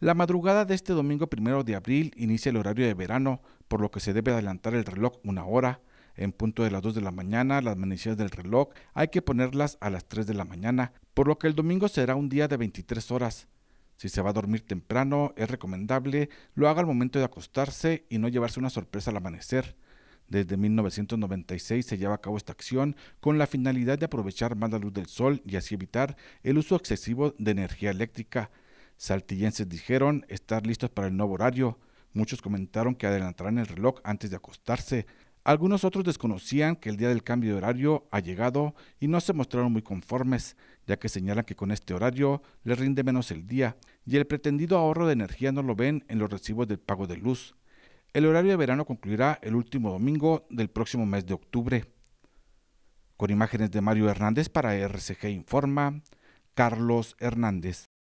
La madrugada de este domingo primero de abril inicia el horario de verano, por lo que se debe adelantar el reloj una hora. En punto de las 2 de la mañana, las manecillas del reloj hay que ponerlas a las 3 de la mañana, por lo que el domingo será un día de 23 horas. Si se va a dormir temprano, es recomendable lo haga al momento de acostarse y no llevarse una sorpresa al amanecer. Desde 1996 se lleva a cabo esta acción con la finalidad de aprovechar más la luz del sol y así evitar el uso excesivo de energía eléctrica saltillenses dijeron estar listos para el nuevo horario. Muchos comentaron que adelantarán el reloj antes de acostarse. Algunos otros desconocían que el día del cambio de horario ha llegado y no se mostraron muy conformes, ya que señalan que con este horario les rinde menos el día y el pretendido ahorro de energía no lo ven en los recibos del pago de luz. El horario de verano concluirá el último domingo del próximo mes de octubre. Con imágenes de Mario Hernández para RCG Informa, Carlos Hernández.